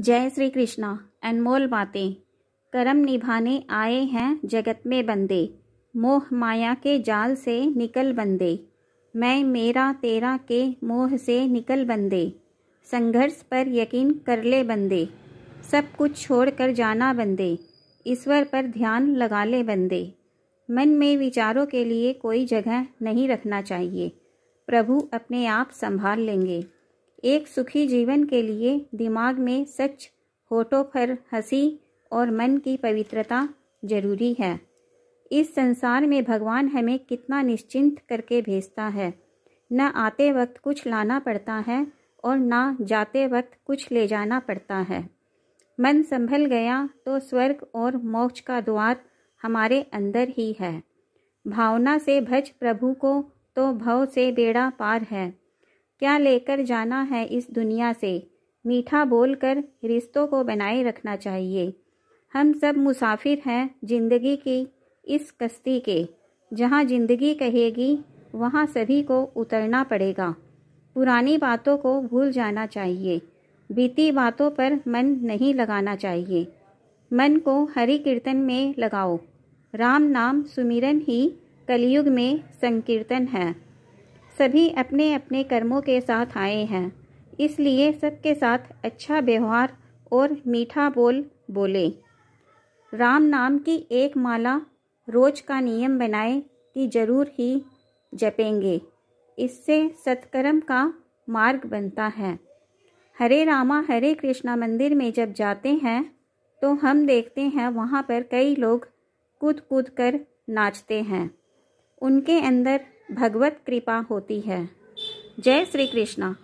जय श्री कृष्णा अनमोल बातें कर्म निभाने आए हैं जगत में बंदे मोह माया के जाल से निकल बंदे मैं मेरा तेरा के मोह से निकल बंदे संघर्ष पर यकीन कर ले बंदे सब कुछ छोड़ कर जाना बंदे ईश्वर पर ध्यान लगा ले बंदे मन में विचारों के लिए कोई जगह नहीं रखना चाहिए प्रभु अपने आप संभाल लेंगे एक सुखी जीवन के लिए दिमाग में सच होठों पर हंसी और मन की पवित्रता जरूरी है इस संसार में भगवान हमें कितना निश्चिंत करके भेजता है न आते वक्त कुछ लाना पड़ता है और न जाते वक्त कुछ ले जाना पड़ता है मन संभल गया तो स्वर्ग और मोक्ष का द्वार हमारे अंदर ही है भावना से भज प्रभु को तो भव से बेड़ा पार है क्या लेकर जाना है इस दुनिया से मीठा बोलकर रिश्तों को बनाए रखना चाहिए हम सब मुसाफिर हैं जिंदगी की इस कश्ती के जहाँ जिंदगी कहेगी वहाँ सभी को उतरना पड़ेगा पुरानी बातों को भूल जाना चाहिए बीती बातों पर मन नहीं लगाना चाहिए मन को हरि कीर्तन में लगाओ राम नाम सुमिरन ही कलयुग में संकीर्तन है सभी अपने अपने कर्मों के साथ आए हैं इसलिए सबके साथ अच्छा व्यवहार और मीठा बोल बोले राम नाम की एक माला रोज का नियम बनाए कि जरूर ही जपेंगे इससे सत्कर्म का मार्ग बनता है हरे रामा हरे कृष्णा मंदिर में जब जाते हैं तो हम देखते हैं वहाँ पर कई लोग कूद कूद कर नाचते हैं उनके अंदर भगवत कृपा होती है जय श्री कृष्णा